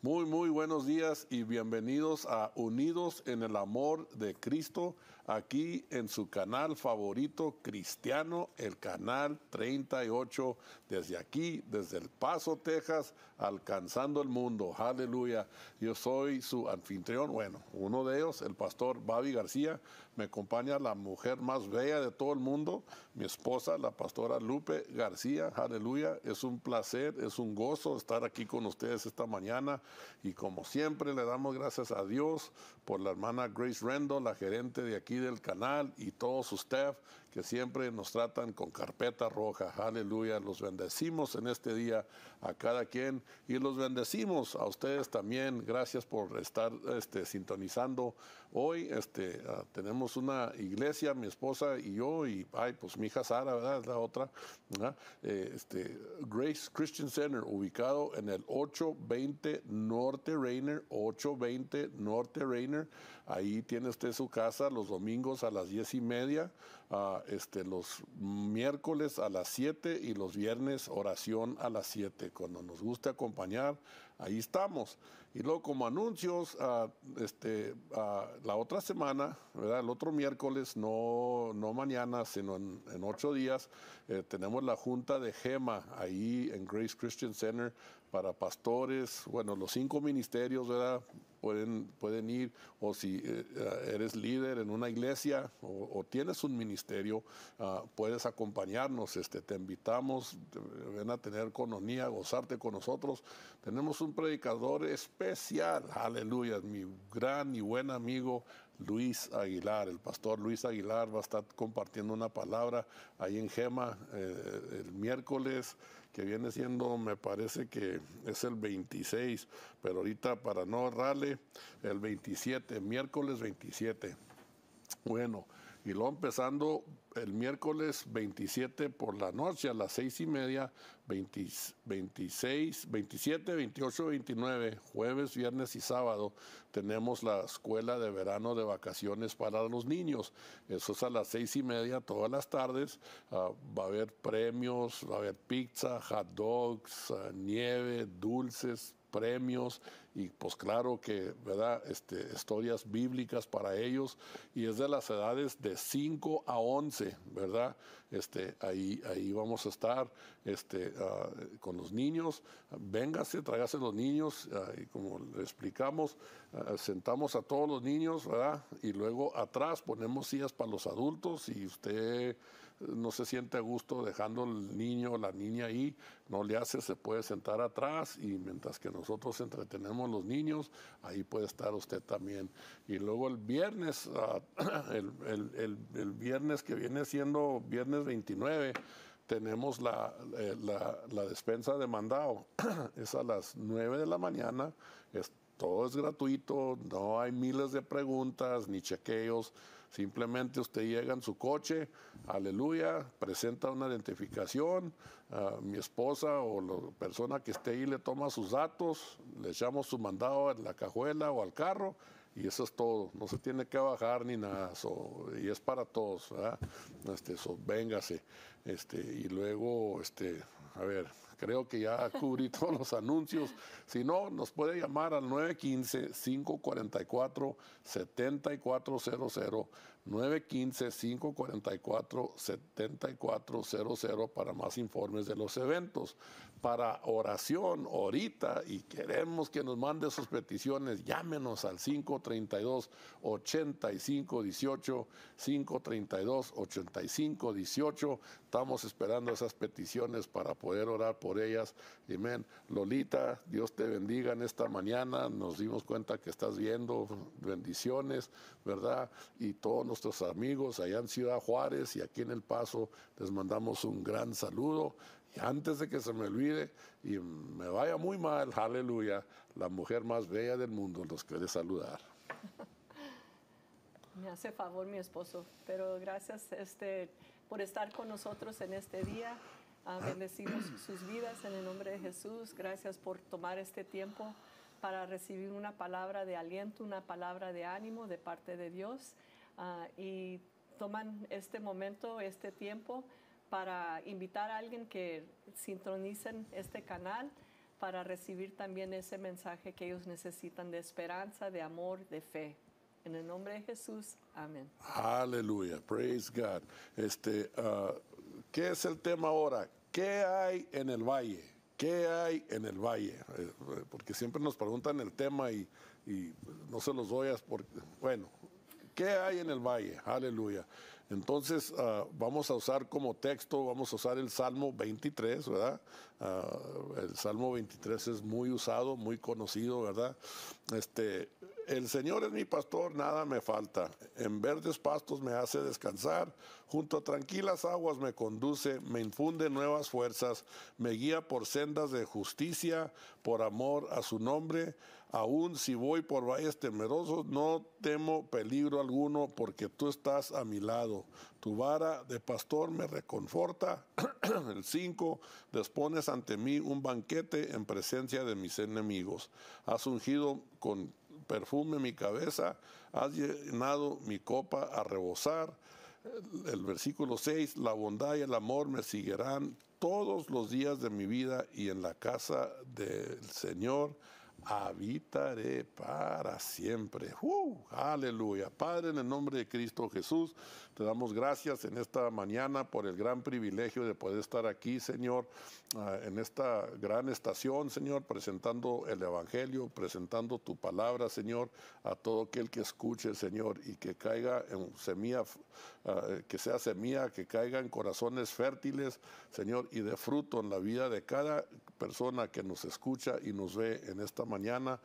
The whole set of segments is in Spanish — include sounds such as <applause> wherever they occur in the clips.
Muy, muy buenos días y bienvenidos a Unidos en el Amor de Cristo, aquí en su canal favorito cristiano, el canal 38, desde aquí, desde El Paso, Texas, alcanzando el mundo. Aleluya. Yo soy su anfitrión, bueno, uno de ellos, el pastor Babi García. Me acompaña la mujer más bella de todo el mundo, mi esposa, la pastora Lupe García. Aleluya. Es un placer, es un gozo estar aquí con ustedes esta mañana y como siempre le damos gracias a Dios por la hermana Grace Rendo, la gerente de aquí del canal y todo su staff siempre nos tratan con carpeta roja. Aleluya, los bendecimos en este día a cada quien y los bendecimos a ustedes también. Gracias por estar este, sintonizando. Hoy este, ah, tenemos una iglesia, mi esposa y yo, y ay, pues mi hija Sara, ¿verdad? Es la otra. Eh, este, Grace Christian Center, ubicado en el 820 Norte Rainer, 820 Norte Rainer. Ahí tiene usted su casa los domingos a las diez y media. Ah, este, los miércoles a las 7 y los viernes oración a las 7. Cuando nos guste acompañar, ahí estamos. Y luego como anuncios, ah, este, ah, la otra semana, ¿verdad? el otro miércoles, no, no mañana, sino en, 8 ocho días, eh, tenemos la junta de GEMA ahí en Grace Christian Center para pastores, bueno, los cinco ministerios, ¿verdad? Pueden, pueden ir, o si eh, eh, eres líder en una iglesia o, tienes un ministerio, ah, puedes acompañarnos, este, te invitamos, ven a tener cononía gozarte con nosotros. Tenemos un predicador especial, aleluya, mi gran y buen amigo Luis Aguilar, el pastor Luis Aguilar va a estar compartiendo una palabra ahí en Gema eh, el miércoles que viene siendo, me parece que es el 26, pero ahorita para no ahorrarle, el 27, miércoles 27. Bueno, y luego empezando el miércoles 27 por la noche a las seis y media, 26, 27, 28, 29, jueves, viernes y sábado tenemos la escuela de verano de vacaciones para los niños. Eso es a las seis y media todas las tardes. Ah, va a haber premios, va a haber pizza, hot dogs, ah, nieve, dulces, premios y pues claro que, ¿verdad? Este, historias bíblicas para ellos y es de las edades de 5 a 11, ¿verdad? Este, ahí, ahí vamos a estar este, ah, con los niños, véngase, tráigase los niños ah, y como le explicamos, ah, sentamos a todos los niños, ¿verdad? Y luego atrás ponemos sillas para los adultos y usted no se siente a gusto dejando el niño o la niña ahí, no le hace, se puede sentar atrás y mientras que nosotros entretenemos los niños, ahí puede estar usted también. Y luego el viernes, ah, <clears throat> el, viernes que viene siendo viernes 29, tenemos eh, la, despensa de mandado. <clears throat> es a las 9 de la mañana, es, todo es gratuito, no hay miles de preguntas ni chequeos Simplemente usted llega en su coche, aleluya, presenta una identificación, mi esposa o la persona que esté ahí le toma sus datos, le echamos su mandado en la cajuela o al carro y eso es todo. No se tiene que bajar ni nada. y es para todos. Este, véngase. Este, y luego, este, a ver, Creo que ya cubrí <laughs> todos los anuncios. Si no, nos puede llamar al 915-544-7400. 915-544-7400 para más informes de los eventos. Para oración, ahorita, y queremos que nos mande sus peticiones, llámenos al 532-8518, 532-8518. Estamos esperando esas peticiones para poder orar por ellas. Amén. Lolita, Dios te bendiga en esta mañana. Nos dimos cuenta que estás viendo bendiciones, ¿verdad? Y todos nos nuestros amigos allá en Ciudad Juárez y aquí en El Paso, les mandamos un gran saludo. Y antes de que se me olvide y me vaya muy mal, aleluya, la mujer más bella del mundo los quiere saludar. Me hace favor mi esposo, pero gracias este, por estar con nosotros en este día. Ah, ah. bendecimos sus vidas en el nombre de Jesús. Gracias por tomar este tiempo para recibir una palabra de aliento, una palabra de ánimo de parte de Dios. Ah, y toman este momento, este tiempo para invitar a alguien que sintonicen este canal para recibir también ese mensaje que ellos necesitan de esperanza, de amor, de fe. En el nombre de Jesús, amén. Aleluya, praise God. Este, ah, ¿Qué es el tema ahora? ¿Qué hay en el valle? ¿Qué hay en el valle? Eh, eh, porque siempre nos preguntan el tema y, no se los doy, porque, bueno, ¿Qué hay en el valle? Aleluya. Entonces ah, vamos a usar como texto, vamos a usar el Salmo 23, ¿verdad? Ah, el Salmo 23 es muy usado, muy conocido, ¿verdad? Este, el Señor es mi pastor, nada me falta. En verdes pastos me hace descansar, junto a tranquilas aguas me conduce, me infunde nuevas fuerzas, me guía por sendas de justicia, por amor a su nombre Aún si voy por valles temerosos, no temo peligro alguno porque tú estás a mi lado. Tu vara de pastor me reconforta. <clears throat> El 5, despones ante mí un banquete en presencia de mis enemigos. Has ungido con perfume mi cabeza, has llenado mi copa a rebosar. El versículo 6, la bondad y el amor me seguirán todos los días de mi vida y en la casa del Señor habitaré para siempre. ¡Uh! Aleluya. Padre, en el nombre de Cristo Jesús, te damos gracias en esta mañana por el gran privilegio de poder estar aquí, Señor, ah, en esta gran estación, Señor, presentando el Evangelio, presentando tu palabra, Señor, a todo aquel que escuche, Señor, y que caiga en semilla, ah, eh, que sea semilla, que caiga en corazones fértiles, Señor, y de fruto en la vida de cada persona que nos escucha y nos ve en esta mañana.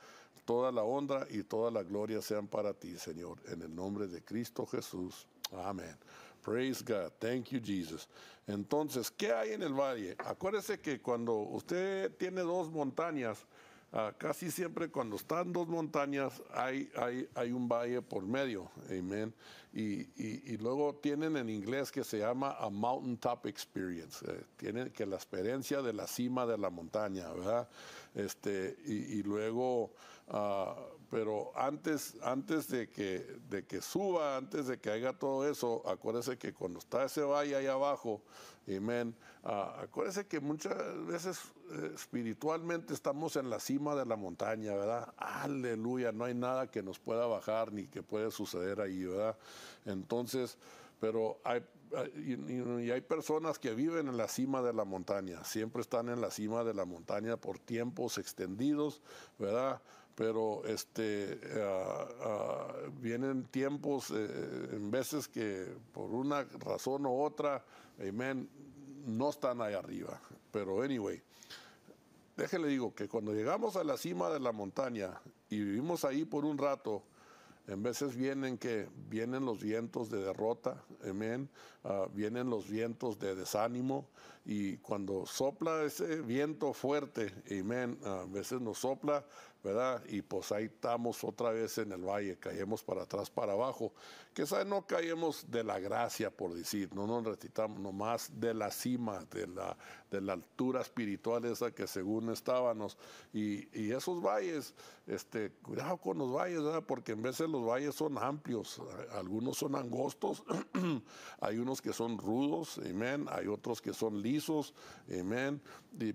Toda la honra y toda la gloria sean para ti, Señor, en el nombre de Cristo Jesús. Amén. Praise God. Thank you, Jesus. Entonces, ¿qué hay en el valle? Acuérdese que cuando usted tiene dos montañas, Ah, casi siempre cuando están dos montañas hay, hay, un valle por medio, amén. Y, luego tienen en inglés que se llama a mountain top experience, eh, tienen que la experiencia de la cima de la montaña, ¿verdad? Este, y, luego, ah, pero antes, antes de, que, de que suba, antes de que haga todo eso, acuérdense que cuando está ese valle ahí abajo, amén, Ah, acuérdese que muchas veces eh, espiritualmente estamos en la cima de la montaña, ¿verdad? Aleluya, no hay nada que nos pueda bajar ni que pueda suceder ahí, ¿verdad? Entonces, pero hay, y, hay personas que viven en la cima de la montaña, siempre están en la cima de la montaña por tiempos extendidos, ¿verdad? Pero este, ah, ah, vienen tiempos eh, en veces que por una razón u otra, amén, no están ahí arriba. Pero anyway, déjenle digo que cuando llegamos a la cima de la montaña y vivimos ahí por un rato, en veces vienen que vienen los vientos de derrota, amén, ah, vienen los vientos de desánimo, y cuando sopla ese viento fuerte, amén, a veces nos sopla, ¿verdad? Y pues ahí estamos otra vez en el valle, caemos para atrás, para abajo. Quizás no caemos de la gracia, por decir, no nos retitamos, nomás de la cima, de la, de la altura espiritual esa que según estábamos. Y, esos valles, este, cuidado con los valles, ¿verdad? Porque en veces los valles son amplios, algunos son angostos, <clears throat> hay unos que son rudos, amén, hay otros que son lindos amén.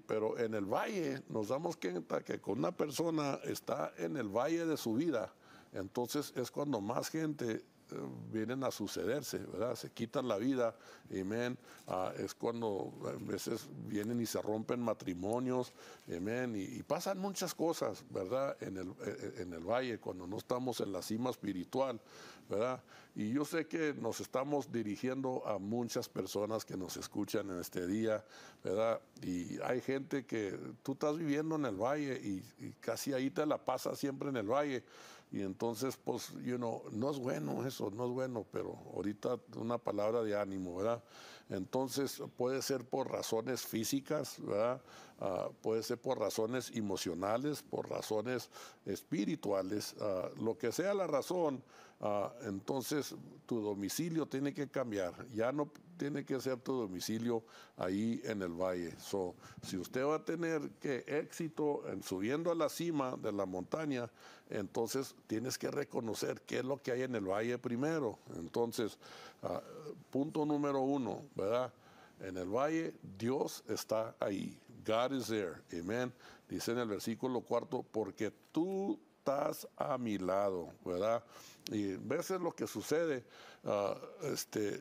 Pero en el valle nos damos cuenta que con una persona está en el valle de su vida, entonces es cuando más gente eh, vienen a sucederse, ¿verdad? Se quitan la vida, amén. Ah, es cuando eh, a veces vienen y se rompen matrimonios, amén. Y, pasan muchas cosas, ¿verdad? En el, eh, en el valle, cuando no estamos en la cima espiritual, ¿verdad? Y yo sé que nos estamos dirigiendo a muchas personas que nos escuchan en este día, ¿verdad? Y hay gente que tú estás viviendo en el valle y, casi ahí te la pasa siempre en el valle. Y entonces, pues, you know, no es bueno eso, no es bueno, pero ahorita una palabra de ánimo, ¿verdad? Entonces puede ser por razones físicas, ah, puede ser por razones emocionales, por razones espirituales, ah, lo que sea la razón, ah, entonces tu domicilio tiene que cambiar, ya no tiene que ser tu domicilio ahí en el valle. si usted va a tener éxito en subiendo a la cima de la montaña, entonces tienes que reconocer qué es lo que hay en el valle primero. Entonces, Ah, punto número uno, ¿verdad? En el valle, Dios está ahí. God is there. Amén. Dice en el versículo cuarto, porque tú estás a mi lado, ¿verdad? Y veces lo que sucede, ah, este,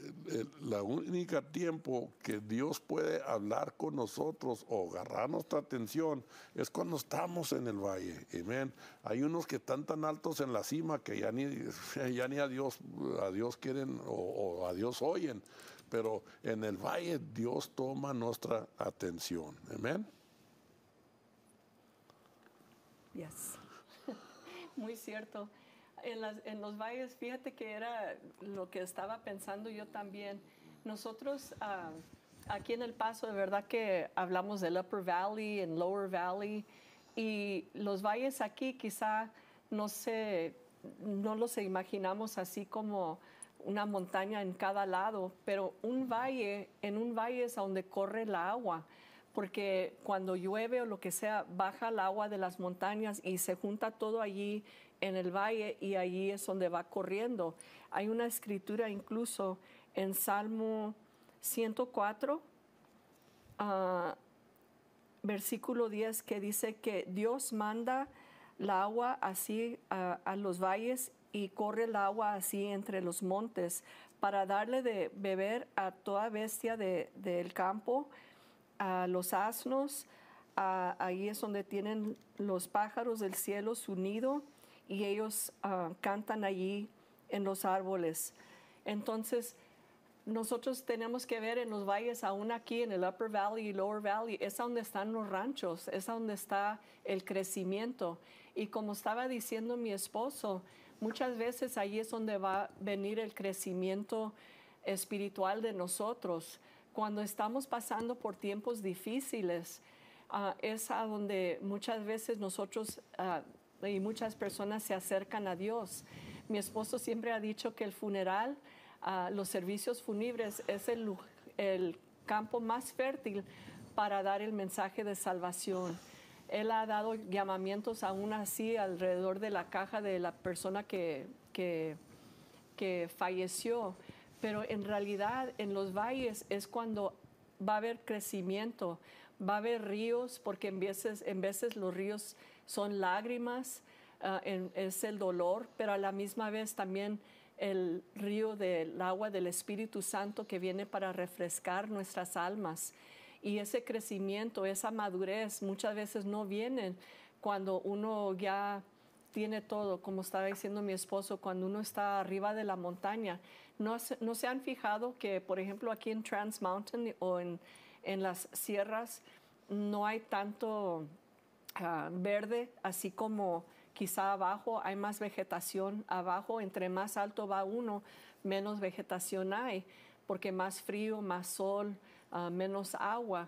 la única tiempo que Dios puede hablar con nosotros o agarrar nuestra atención es cuando estamos en el valle. Amén. Hay unos que están tan altos en la cima que ya ni, <laughs> ya ni a, Dios, a Dios quieren o, o a Dios oyen, pero en el valle Dios toma nuestra atención. Amén muy cierto. En, los valles, fíjate que era lo que estaba pensando yo también. Nosotros ah, aquí en El Paso, de verdad que hablamos del Upper Valley, en Lower Valley, y los valles aquí quizá no, no los imaginamos así como una montaña en cada lado, pero un valle, en un valle es donde corre el agua porque cuando llueve o lo que sea, baja el agua de las montañas y se junta todo allí en el valle y allí es donde va corriendo. Hay una escritura incluso en Salmo 104, ah, versículo 10, que dice que Dios manda el agua así a los valles y corre el agua así entre los montes para darle de beber a toda bestia del de, campo a los asnos, ahí es donde tienen los pájaros del cielo su nido y ellos ah, cantan allí en los árboles. Entonces, nosotros tenemos que ver en los valles, aún aquí en el Upper Valley y Lower Valley, es donde están los ranchos, es donde está el crecimiento. Y como estaba diciendo mi esposo, muchas veces allí es donde va a venir el crecimiento espiritual de nosotros cuando estamos pasando por tiempos difíciles, ah, es a donde muchas veces nosotros ah, y muchas personas se acercan a Dios. Mi esposo siempre ha dicho que el funeral, ah, los servicios fúnebres, es el, campo más fértil para dar el mensaje de salvación. Él ha dado llamamientos aún así alrededor de la caja de la persona que, que, que falleció pero en realidad en los valles es cuando va a haber crecimiento, va a haber ríos, porque en veces, en veces los ríos son lágrimas, ah, es el dolor, pero a la misma vez también el río del agua del Espíritu Santo que viene para refrescar nuestras almas. Y ese crecimiento, esa madurez, muchas veces no vienen cuando uno ya tiene todo, como estaba diciendo mi esposo, cuando uno está arriba de la montaña, ¿No, se han fijado que, por ejemplo, aquí en Trans Mountain o en, las sierras no hay tanto ah, verde, así como quizá abajo hay más vegetación abajo, entre más alto va uno, menos vegetación hay, porque más frío, más sol, ah, menos agua.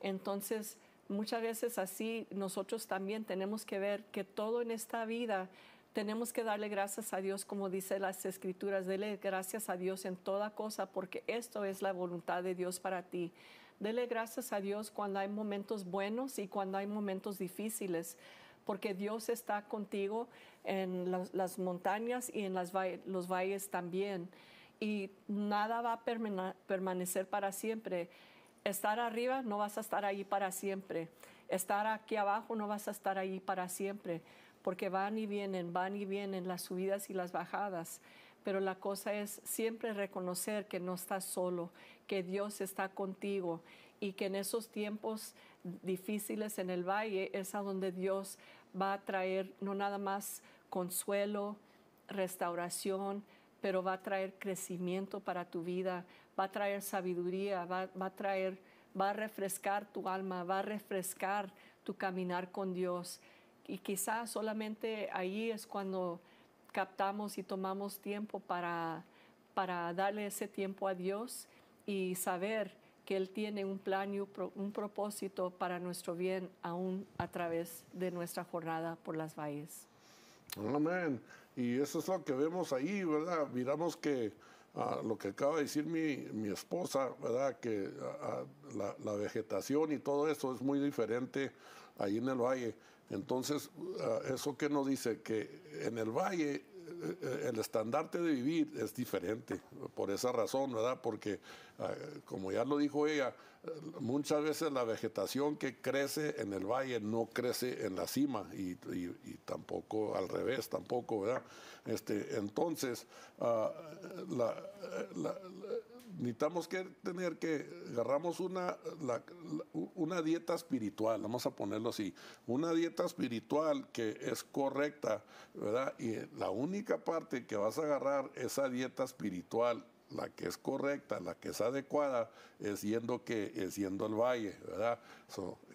Entonces, muchas veces así nosotros también tenemos que ver que todo en esta vida tenemos que darle gracias a Dios, como dice las escrituras, dele gracias a Dios en toda cosa, porque esto es la voluntad de Dios para ti. Dele gracias a Dios cuando hay momentos buenos y cuando hay momentos difíciles, porque Dios está contigo en las, montañas y en los valles también. Y nada va a permanecer para siempre. Estar arriba no vas a estar ahí para siempre. Estar aquí abajo no vas a estar ahí para siempre porque van y vienen, van y vienen las subidas y las bajadas. Pero la cosa es siempre reconocer que no estás solo, que Dios está contigo y que en esos tiempos difíciles en el valle es a donde Dios va a traer no nada más consuelo, restauración, pero va a traer crecimiento para tu vida, va a traer sabiduría, va, a traer, va a refrescar tu alma, va a refrescar tu caminar con Dios y quizás solamente ahí es cuando captamos y tomamos tiempo para, para darle ese tiempo a Dios y saber que Él tiene un plan y un propósito para nuestro bien aún a través de nuestra jornada por las valles. Amén. Y eso es lo que vemos ahí, ¿verdad? Miramos que ah, lo que acaba de decir mi, mi esposa, ¿verdad? Que ah, ah, la, la, vegetación y todo eso es muy diferente ahí en el valle. Entonces, eh, ¿eso qué nos dice? Que en el valle eh, eh, el estandarte de vivir es diferente, por esa razón, ¿verdad? Porque, ah, como ya lo dijo ella, muchas veces la vegetación que crece en el valle no crece en la cima y, tampoco al revés, tampoco, ¿verdad? Este, entonces, ah, la necesitamos que tener que agarramos una, una dieta espiritual, vamos a ponerlo así, una dieta espiritual que es correcta, ¿verdad? Y la única parte que vas a agarrar esa dieta espiritual la que es correcta, la que es adecuada, es yendo que al valle, ¿verdad?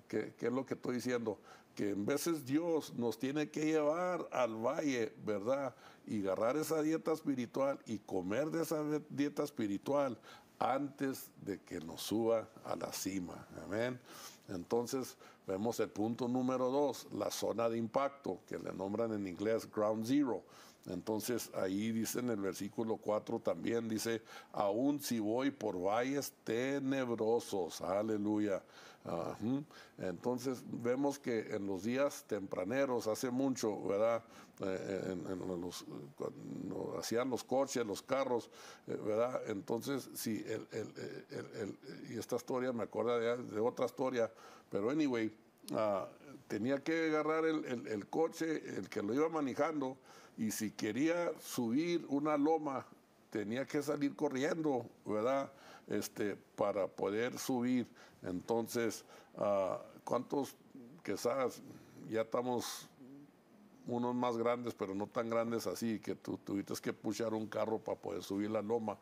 ¿qué, es lo que estoy diciendo? que en veces Dios nos tiene que llevar al valle, ¿verdad? Y agarrar esa dieta espiritual y comer de esa dieta espiritual antes de que nos suba a la cima. Amén. Entonces vemos el punto número dos, la zona de impacto, que le nombran en inglés Ground Zero. Entonces ahí dice en el versículo 4 también, dice, aún si voy por valles tenebrosos, aleluya. Entonces vemos que en los días tempraneros, hace mucho, ¿verdad? Eh, eh, hacían los coches, los carros, eh, ¿verdad? Entonces, sí, y esta historia me acuerda de, otra historia, pero anyway, ah, tenía que agarrar el coche, el que lo iba manejando, y si quería subir una loma tenía que salir corriendo, ¿verdad? Este, para poder subir. Entonces, ah, ¿cuántos quizás ya estamos unos más grandes, pero no tan grandes así, que tú tuviste que puchar un carro para poder subir la loma?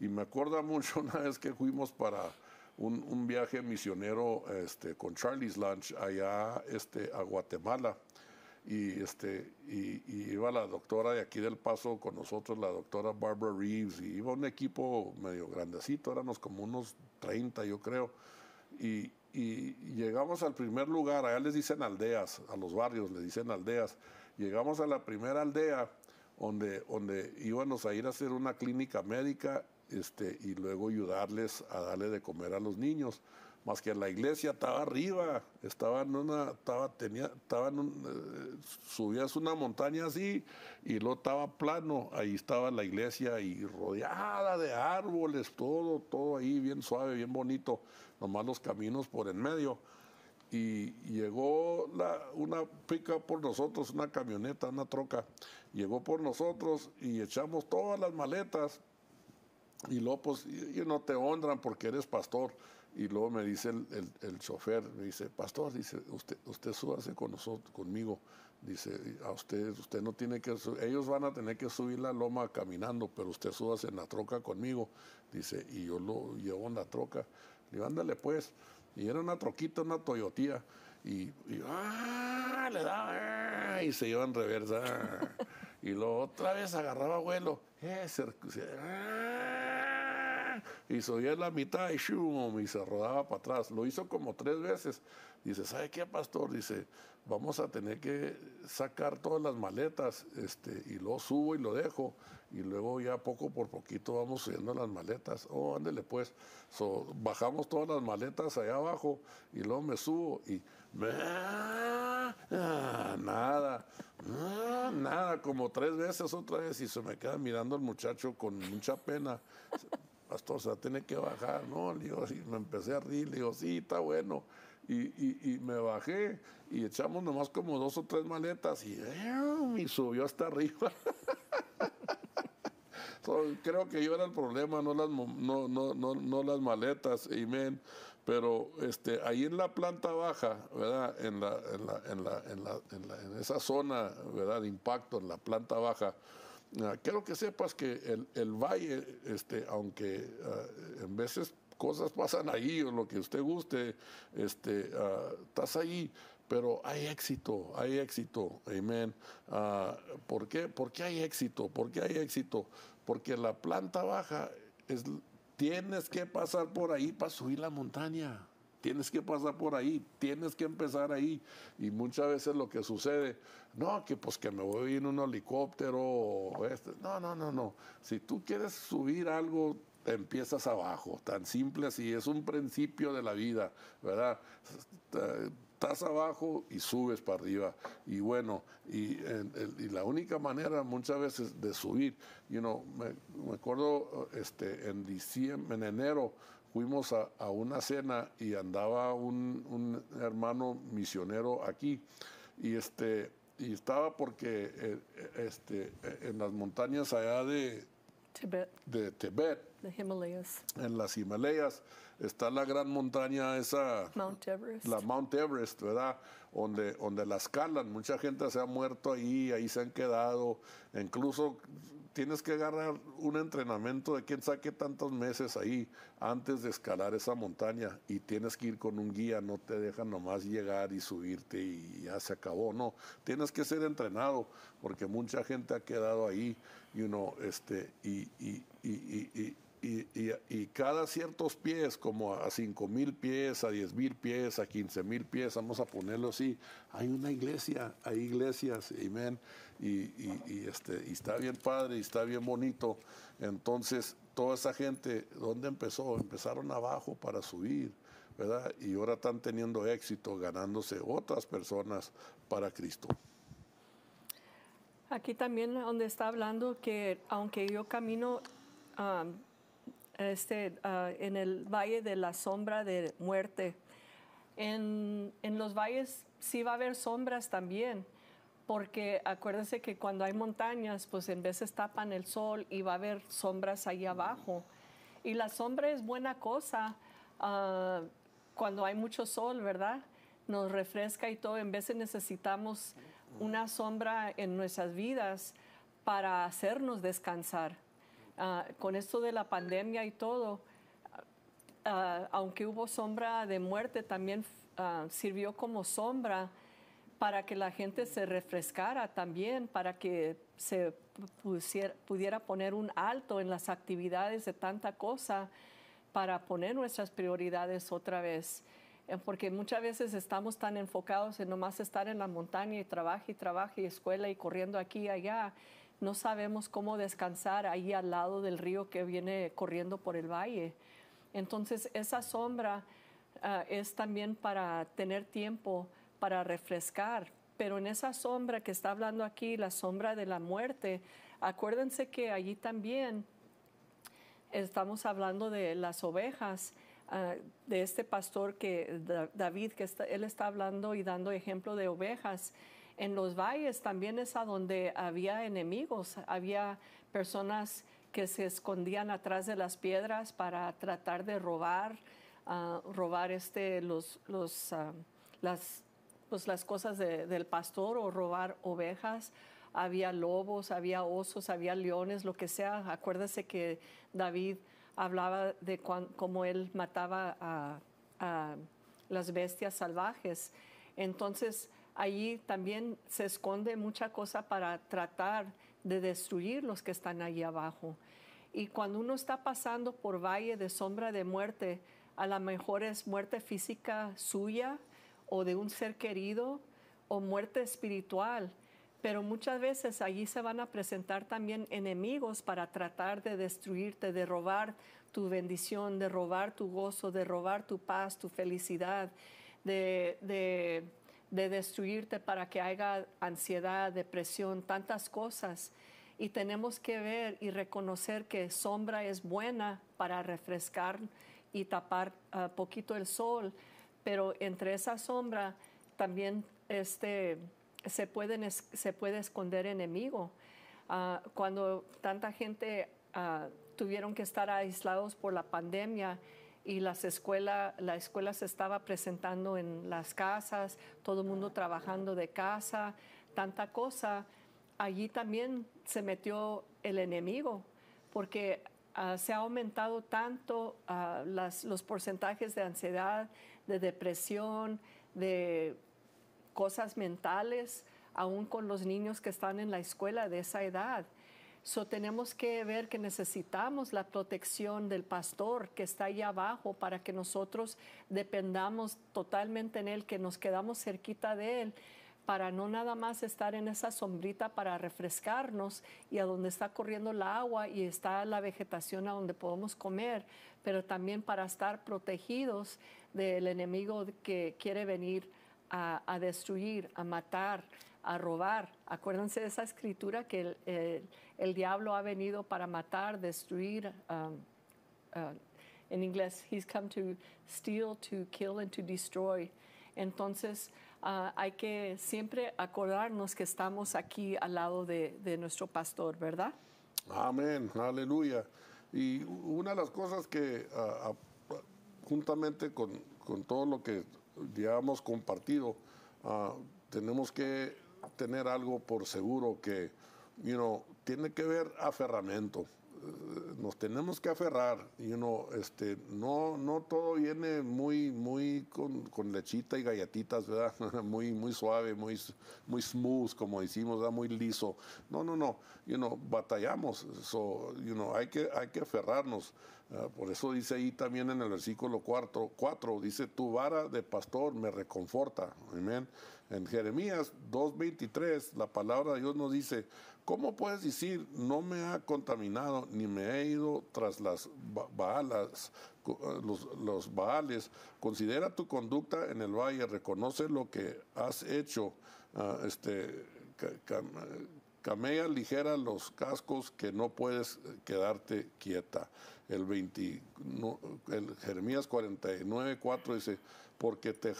Y me acuerda mucho <laughs> una vez que fuimos para un, viaje misionero este, con Charlie's Lunch allá este, a Guatemala y, este, y, iba la doctora de aquí del Paso con nosotros, la doctora Barbara Reeves, y iba un equipo medio grandecito, éramos como unos 30 yo creo, y, y llegamos al primer lugar, allá les dicen aldeas, a los barrios les dicen aldeas, llegamos a la primera aldea donde, donde íbamos a ir a hacer una clínica médica este, y luego ayudarles a darle de comer a los niños más que la iglesia estaba arriba, estaba una, estaba, tenía, eh, subías una montaña así y lo estaba plano, ahí estaba la iglesia y rodeada de árboles, todo, todo ahí bien suave, bien bonito, nomás los caminos por en medio. Y llegó la, una pica por nosotros, una camioneta, una troca, llegó por nosotros y echamos todas las maletas y luego pues, y no te honran porque eres pastor y luego me dice el, chofer, me dice, pastor, dice, usted, usted súbase con nosotros, conmigo. Dice, a usted, usted no tiene que, ellos van a tener que subir la loma caminando, pero usted súbase en la troca conmigo. Dice, y yo lo llevo en la troca. Le digo, ándale pues. Y era una troquita, una toyotía. Y, y ah, le daba, ah", y se iba en reversa. <laughs> y luego otra vez agarraba vuelo. Eh, ah, y subía la mitad y y se rodaba para atrás. Lo hizo como tres veces. Dice, ¿sabe qué, pastor? Dice, vamos a tener que sacar todas las maletas, este, y lo subo y lo dejo, y luego ya poco por poquito vamos subiendo las maletas. Oh, ándele pues. bajamos todas las maletas allá abajo, y luego me subo, y ah, nada, ah, nada, como tres veces otra vez, y se me queda mirando el muchacho con mucha pena pastor, o sea, a que bajar, ¿no? Le digo, y me empecé a rir, le digo, sí, está bueno. Y, y, y, me bajé y echamos nomás como dos o tres maletas y, y subió hasta arriba. <laughs> creo que yo era el problema, no las, no, no, no, las maletas, amén. Pero este, ahí en la planta baja, ¿verdad? En, la, en, la, en, la, en, la, en, en esa zona, ¿verdad? De impacto, en la planta baja quiero que sepas que el, valle, este, aunque ah, en veces cosas pasan ahí o lo que usted guste, este, ah, estás ahí, pero hay éxito, hay éxito, amén. Ah, ¿Por qué? hay éxito? ¿Por hay éxito? Porque la planta baja es, tienes que pasar por ahí para subir la montaña. Tienes que pasar por ahí, tienes que empezar ahí. Y muchas veces lo que sucede, no, que pues que me voy en un helicóptero este. No, no, no, no. Si tú quieres subir algo, empiezas abajo. Tan simple así, es un principio de la vida, ¿verdad? Estás abajo y subes para arriba. Y bueno, y, la única manera muchas veces de subir, you me, me acuerdo este, en diciembre, en enero, fuimos a, una cena y andaba un, hermano misionero aquí y este y estaba porque eh, eh, este eh, en las montañas allá de Tibet. de en las Himalayas está la gran montaña esa la Mount Everest verdad donde donde la escalan mucha gente se ha muerto ahí ahí se han quedado incluso tienes que agarrar un entrenamiento de quien saque tantos meses ahí antes de escalar esa montaña y tienes que ir con un guía, no te dejan nomás llegar y subirte y ya se acabó, no, tienes que ser entrenado porque mucha gente ha quedado ahí y uno, este, y, y, y, y y, cada ciertos pies, como a 5 mil pies, a 10 mil pies, a 15 mil pies, vamos a ponerlo así, hay una iglesia, hay iglesias, amén, y, este, está bien padre, y está bien bonito. Entonces, toda esa gente, ¿dónde empezó? Empezaron abajo para subir. ¿verdad? Y ahora están teniendo éxito, ganándose otras personas para Cristo. Aquí también donde está hablando que aunque yo camino ah, este, ah, en el valle de la sombra de muerte. En, los valles sí va a haber sombras también, porque acuérdense que cuando hay montañas, pues en veces tapan el sol y va a haber sombras ahí abajo. Y la sombra es buena cosa ah, cuando hay mucho sol, ¿verdad? Nos refresca y todo. En veces necesitamos una sombra en nuestras vidas para hacernos descansar Ah, con esto de la pandemia y todo, ah, aunque hubo sombra de muerte, también ah, sirvió como sombra para que la gente se refrescara también, para que se pudiera poner un alto en las actividades de tanta cosa, para poner nuestras prioridades otra vez eh, porque muchas veces estamos tan enfocados en nomás estar en la montaña y trabajo y trabajo y escuela y corriendo aquí y allá no sabemos cómo descansar ahí al lado del río que viene corriendo por el valle. Entonces esa sombra ah, es también para tener tiempo para refrescar, pero en esa sombra que está hablando aquí, la sombra de la muerte, acuérdense que allí también estamos hablando de las ovejas, ah, de este pastor que David, que él está hablando y dando ejemplo de ovejas en los valles también es a donde había enemigos, había personas que se escondían atrás de las piedras para tratar de robar, ah, robar este, los, los, ah, las, pues, las cosas del pastor o robar ovejas había lobos, había osos, había leones, lo que sea. Acuérdese que David hablaba de cómo él mataba a, a, las bestias salvajes. Entonces, allí también se esconde mucha cosa para tratar de destruir los que están allí abajo. Y cuando uno está pasando por valle de sombra de muerte, a lo mejor es muerte física suya o de un ser querido o muerte espiritual, pero muchas veces allí se van a presentar también enemigos para tratar de destruirte, de robar tu bendición, de robar tu gozo, de robar tu paz, tu felicidad, de, de de destruirte para que haya ansiedad, depresión, tantas cosas. Y tenemos que ver y reconocer que sombra es buena para refrescar y tapar ah, poquito el sol, pero entre esa sombra también este, se, pueden, se puede esconder enemigo. Ah, cuando tanta gente ah, tuvieron que estar aislados por la pandemia, y las escuela, la escuela se estaba presentando en las casas, todo el mundo trabajando de casa, tanta cosa. Allí también se metió el enemigo, porque ah, se ha aumentado tanto ah, los porcentajes de ansiedad, de depresión, de cosas mentales, aún con los niños que están en la escuela de esa edad tenemos que ver que necesitamos la protección del pastor que está allá abajo para que nosotros dependamos totalmente en él, que nos quedamos cerquita de él para no nada más estar en esa sombrita para refrescarnos y a donde está corriendo la agua y está la vegetación a donde podemos comer, pero también para estar protegidos del enemigo que quiere venir a destruir, a matar, a robar. Acuérdense de esa escritura que el, diablo ha venido para matar, destruir. Um, uh, en inglés, he's come to steal, to kill and to destroy. Entonces, uh, hay que siempre acordarnos que estamos aquí al lado de, nuestro pastor, ¿verdad? Amén, aleluya. Y una de las cosas que, uh, juntamente con, con, todo lo que ya hemos compartido, tenemos que tener algo por seguro que, tiene que ver aferramiento. Eh, nos tenemos que aferrar, you know, este, no, no todo viene muy, muy con, lechita y galletitas, ¿verdad? <laughs> muy, muy suave, muy, muy smooth, como decimos, muy liso. No, no, no, you know, batallamos, so, you hay que, hay que aferrarnos. Ah, por eso dice ahí también en el versículo 4, 4 dice, tu vara de pastor me reconforta. Amén. En Jeremías 2.23, la palabra de Dios nos dice, ¿cómo puedes decir, no me ha contaminado ni me he ido tras las eh, los, baales? Considera tu conducta en el valle, reconoce lo que has hecho. Ah, este, camella eh, camea ligera los cascos que no puedes eh, quedarte quieta el, Jeremías 49, 4 dice, porque te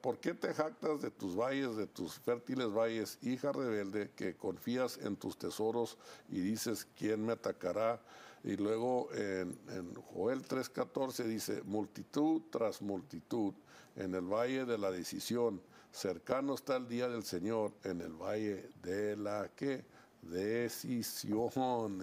¿por qué te jactas de tus valles, de tus fértiles valles, hija rebelde, que confías en tus tesoros y dices, ¿quién me atacará? Y luego en, en Joel 3:14 dice, multitud tras multitud en el valle de la decisión, cercano está el día del Señor, en el valle de la que decisión,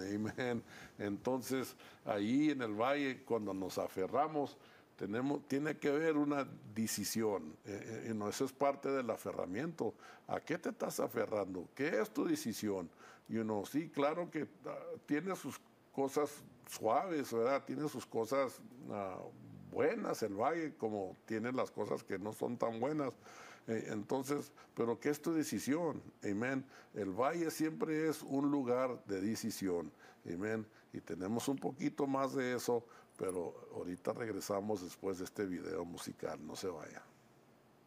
<laughs> amén. Entonces, ahí en el valle, cuando nos aferramos, tenemos, tiene que haber una decisión, eh, eh, eso es parte del aferramiento. ¿A qué te estás aferrando? ¿Qué es tu decisión? Y uno, sí, claro que ah, tiene sus cosas suaves, ¿verdad? Tiene sus cosas ah, buenas el valle, como tiene las cosas que no son tan buenas eh, entonces, pero que es tu decisión, amén. El valle siempre es un lugar de decisión, amén. Y tenemos un poquito más de eso, pero ahorita regresamos después de este video musical, no se vaya.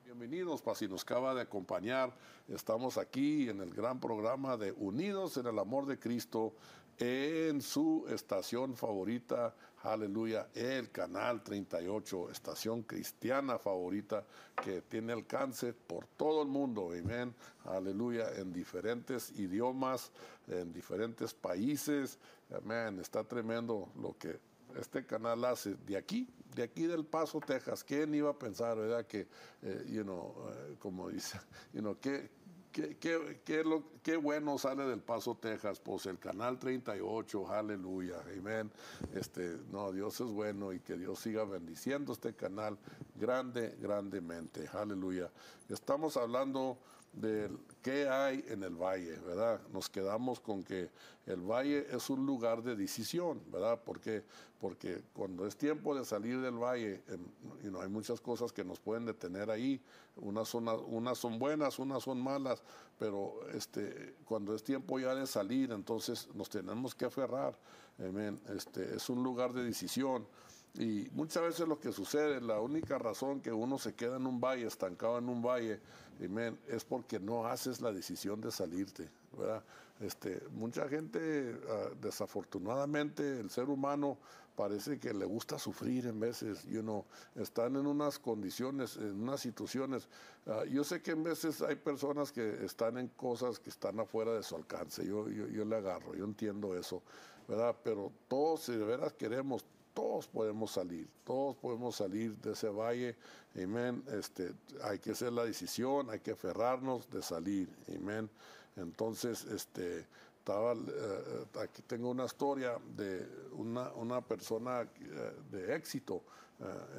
Bienvenidos, para nos acaba de acompañar, estamos aquí en el gran programa de Unidos en el Amor de Cristo, en su estación favorita aleluya, el canal 38, estación cristiana favorita que tiene alcance por todo el mundo, amén, aleluya, en diferentes idiomas, en diferentes países, amén, está tremendo lo que este canal hace de aquí, de aquí del Paso, Texas. ¿Quién iba a pensar, verdad? Que, eh, eh, como dice, <laughs> you know, ¿qué, ¿Qué, bueno sale del Paso, Texas, pues el Canal 38, aleluya, amén. Este, no, Dios es bueno y que Dios siga bendiciendo este canal grande, grandemente, aleluya. Estamos hablando de qué hay en el valle, ¿verdad? Nos quedamos con que el valle es un lugar de decisión, ¿verdad? Porque, porque cuando es tiempo de salir del valle, em, y no, hay muchas cosas que nos pueden detener ahí, unas son, unas son buenas, unas son malas, pero este, cuando es tiempo ya de salir, entonces nos tenemos que aferrar, Este, es un lugar de decisión y muchas veces lo que sucede, la única razón que uno se queda en un valle, estancado en un valle, es porque no haces la decisión de salirte. ¿verdad? Este, mucha gente, ah, desafortunadamente, el ser humano parece que le gusta sufrir en veces, you know, están en unas condiciones, en unas situaciones. Ah, yo sé que en veces hay personas que están en cosas que están afuera de su alcance, yo, yo, le agarro, yo entiendo eso, ¿verdad? Pero todos, si de veras queremos, todos podemos salir, todos podemos salir de ese valle, amén. Este, hay que hacer la decisión, hay que aferrarnos de salir, amén. Entonces, este, estaba, eh, eh, aquí tengo una historia de una, persona eh, de éxito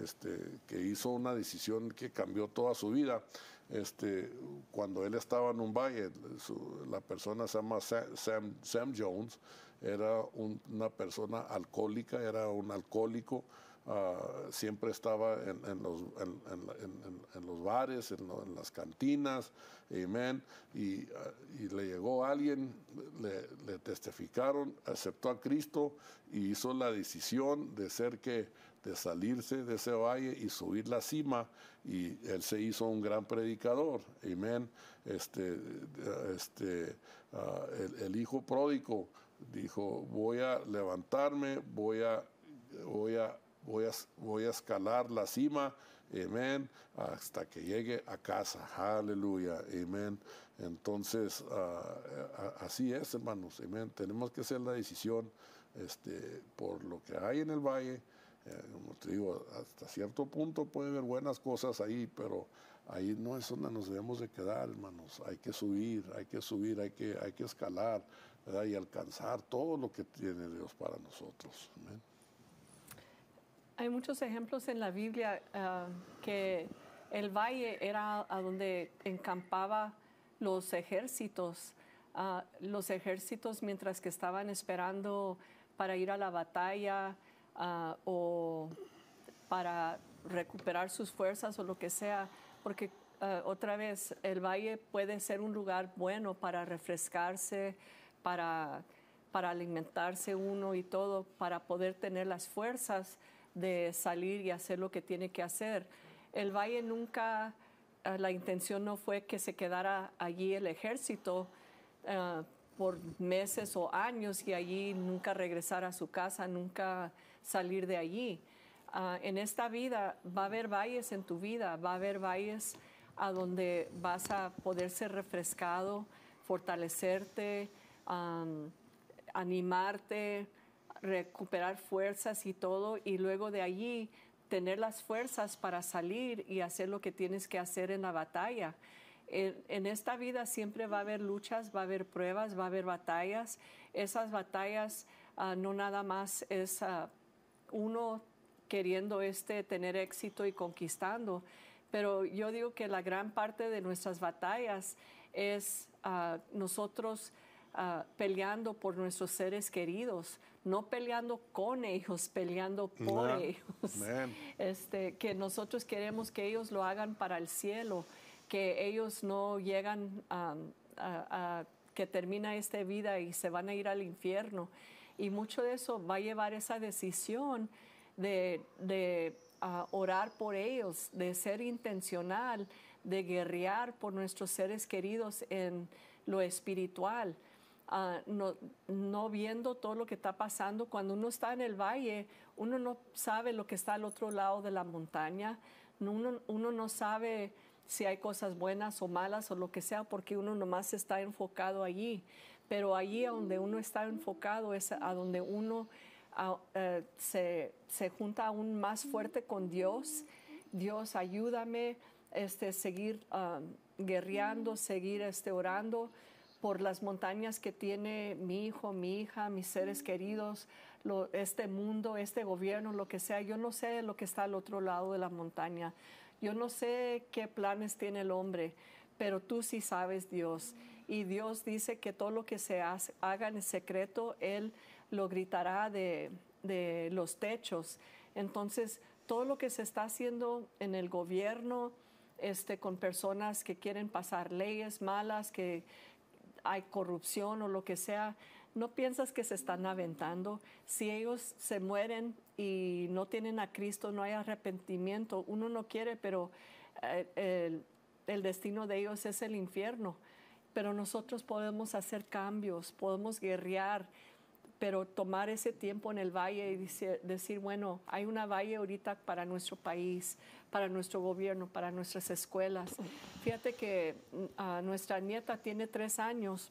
este, que hizo una decisión que cambió toda su vida. Este, cuando él estaba en un valle, la persona se llama Sam, Sam Jones, era una persona alcohólica, era un alcohólico, ah, siempre estaba en, los, en, bares, en, las cantinas, amen, ah, y, le llegó alguien, le, testificaron, aceptó a Cristo y hizo la decisión de ser que de salirse de ese valle y subir la cima y él se hizo un gran predicador, amén, este, este, ah, el hijo pródigo, dijo, voy a levantarme, voy a, voy a, escalar la cima, amén, hasta que llegue a casa, aleluya, amén. Entonces, ah, ah, ah, así es, hermanos, amén. Tenemos que hacer la decisión este, por lo que hay en el valle. Eh, como te digo, hasta cierto punto puede haber buenas cosas ahí, pero ahí no es donde nos debemos de quedar, hermanos. Hay que subir, hay que subir, hay que, hay que escalar y alcanzar todo lo que tiene Dios para nosotros. Hay muchos ejemplos en la Biblia ah, que el valle era a donde encampaba los ejércitos. Ah, los ejércitos mientras que estaban esperando para ir a la batalla ah, o para recuperar sus fuerzas o lo que sea, porque otra vez el valle puede ser un lugar bueno para refrescarse, para, alimentarse uno y todo, para poder tener las fuerzas de salir y hacer lo que tiene que hacer. El valle nunca, eh, la intención no fue que se quedara allí el ejército eh, por meses o años y allí nunca regresar a su casa, nunca salir de allí. Ah, en esta vida va a haber valles en tu vida, va a haber valles a donde vas a poder ser refrescado, fortalecerte, animarte, recuperar fuerzas y todo, y luego de allí tener las fuerzas para salir y hacer lo que tienes que hacer en la batalla. En, esta vida siempre va a haber luchas, va a haber pruebas, va a haber batallas. Esas batallas ah, no nada más es ah, uno queriendo este tener éxito y conquistando, pero yo digo que la gran parte de nuestras batallas es ah, nosotros Ah, peleando por nuestros seres queridos, no peleando con ellos, peleando por ellos. Este, que nosotros queremos que ellos lo hagan para el cielo, que ellos no llegan a, que termina esta vida y se van a ir al infierno. Y mucho de eso va a llevar esa decisión de, ah, orar por ellos, de ser intencional, de guerrear por nuestros seres queridos en lo espiritual. Ah, no, viendo todo lo que está pasando. Cuando uno está en el valle, uno no sabe lo que está al otro lado de la montaña, uno, no sabe si hay cosas buenas o malas o lo que sea, porque uno nomás está enfocado allí. Pero allí a donde uno está enfocado es a donde uno ah, eh, se, junta aún más fuerte con Dios. Dios, ayúdame este, seguir ah, guerreando, seguir este, orando, por las montañas que tiene mi hijo, mi hija, mis seres queridos, este mundo, este gobierno, lo que sea. Yo no sé lo que está al otro lado de la montaña. Yo no sé qué planes tiene el hombre, pero tú sí sabes Dios. Y Dios dice que todo lo que se haga en secreto, Él lo gritará de, de los techos. Entonces, todo lo que se está haciendo en el gobierno, este, con personas que quieren pasar leyes malas, que, hay corrupción o lo que sea, no piensas que se están aventando. Si ellos se mueren y no tienen a Cristo, no hay arrepentimiento, uno no quiere, pero eh, el, destino de ellos es el infierno. Pero nosotros podemos hacer cambios, podemos guerrear pero tomar ese tiempo en el valle y decir, bueno, hay una valle ahorita para nuestro país, para nuestro gobierno, para nuestras escuelas. Fíjate que mm, ah, nuestra nieta tiene tres años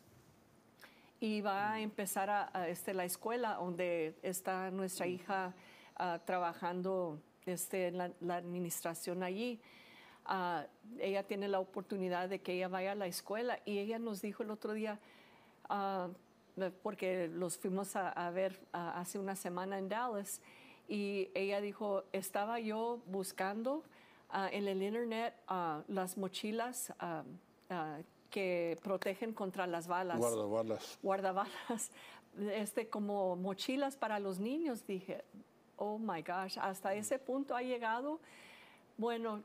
y va a empezar a, este, la escuela donde está nuestra mm. hija ah, trabajando este, en la, administración allí. Ah, ella tiene la oportunidad de que ella vaya a la escuela y ella nos dijo el otro día, porque los fuimos a, ver hace una semana en Dallas, y ella dijo, estaba yo buscando ah, en el Internet ah, las mochilas ah, que protegen contra las balas. Guardabalas. Guardabalas. <laughs> Este, como mochilas para los niños, dije, oh my gosh, hasta mm. ese punto ha llegado. Bueno,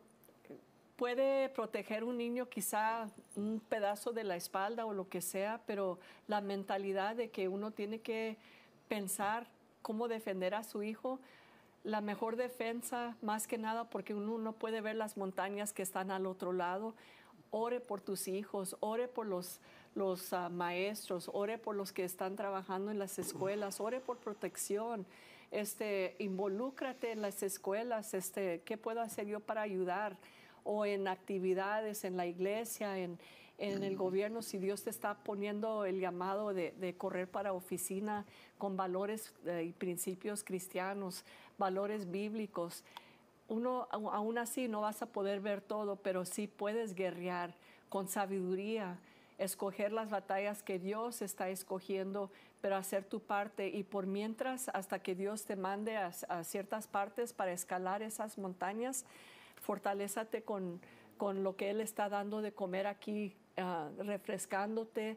puede proteger un niño quizá un pedazo de la espalda o lo que sea, pero la mentalidad de que uno tiene que pensar cómo defender a su hijo, la mejor defensa, más que nada porque uno no puede ver las montañas que están al otro lado. Ore por tus hijos, ore por los, los ah, maestros, ore por los que están trabajando en las escuelas, ore por protección, este, involúcrate en las escuelas, este, ¿qué puedo hacer yo para ayudar? o en actividades en la iglesia, en, el gobierno, si Dios te está poniendo el llamado de, correr para oficina con valores eh, y principios cristianos, valores bíblicos, uno aún así no vas a poder ver todo, pero sí puedes guerrear con sabiduría, escoger las batallas que Dios está escogiendo, pero hacer tu parte y por mientras hasta que Dios te mande a ciertas partes para escalar esas montañas, fortalezate con, lo que Él está dando de comer aquí, ah, refrescándote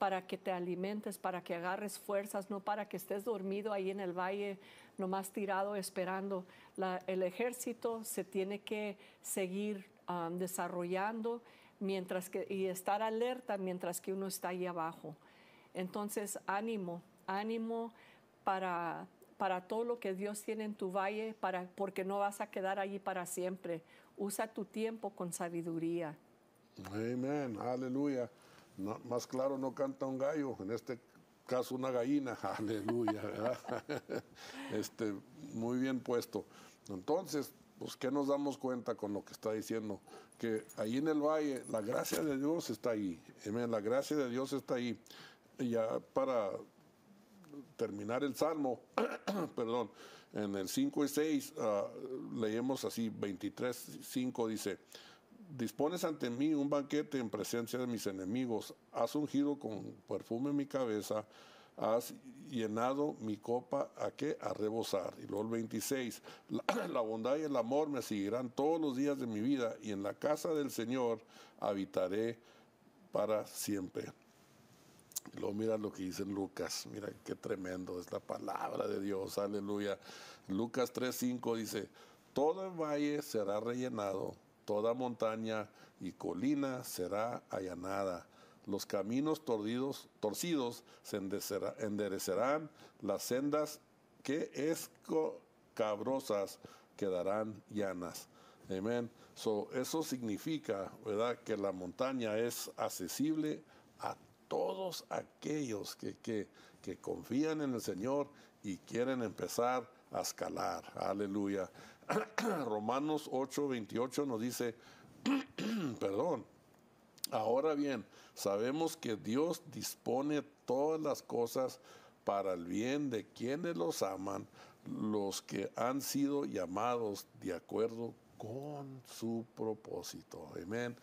para que te alimentes, para que agarres fuerzas, no para que estés dormido ahí en el valle, nomás tirado esperando. el ejército se tiene que seguir ah, desarrollando mientras que, y estar alerta mientras que uno está ahí abajo. Entonces, ánimo, ánimo para para todo lo que Dios tiene en tu valle, para, porque no vas a quedar allí para siempre. Usa tu tiempo con sabiduría. Amén, aleluya. más claro no canta un gallo, en este caso una gallina, <laughs> aleluya, <laughs> este, muy bien puesto. Entonces, pues, ¿qué nos damos cuenta con lo que está diciendo? Que ahí en el valle, la gracia de Dios está ahí. Amén, la gracia de Dios está ahí. Ya para terminar el Salmo, <clears throat> perdón, en el 5 y 6 ah, leemos así, 23, 5 dice, dispones ante mí un banquete en presencia de mis enemigos, has ungido con perfume mi cabeza, has llenado mi copa a que A rebosar. Y luego el 26, <clears throat> la, bondad y el amor me seguirán todos los días de mi vida y en la casa del Señor habitaré para siempre luego mira lo que dice Lucas, mira qué tremendo es la palabra de Dios, aleluya. Lucas 3:5 dice, todo valle será rellenado, toda montaña y colina será allanada. Los caminos torcidos se enderecerán, las sendas que escabrosas quedarán llanas. Amén. eso significa, ¿verdad?, que la montaña es accesible a todos aquellos que, confían en el Señor y quieren empezar a escalar. Aleluya. <clears throat> Romanos 8, 28 nos dice, <clears throat> perdón, ahora bien, sabemos que Dios dispone todas las cosas para el bien de quienes los aman, los que han sido llamados de acuerdo con su propósito. Amén.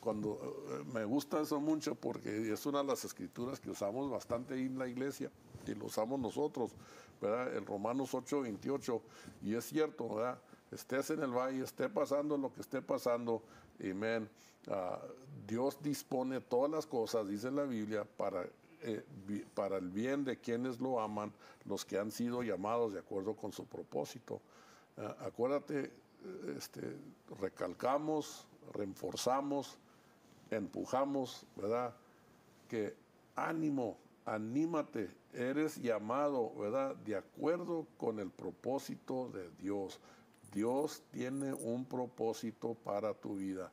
cuando eh, me gusta eso mucho porque es una de las escrituras que usamos bastante en la iglesia y lo usamos nosotros, ¿verdad? El Romanos 8, 28. Y es cierto, ¿verdad? Estés en el valle, esté pasando lo que esté pasando, amén. Ah, Dios dispone todas las cosas, dice la Biblia, para eh, para el bien de quienes lo aman, los que han sido llamados de acuerdo con su propósito. Ah, acuérdate este, recalcamos, reforzamos, empujamos, ¿verdad? Que ánimo, anímate, eres llamado, ¿verdad? De acuerdo con el propósito de Dios. Dios tiene un propósito para tu vida.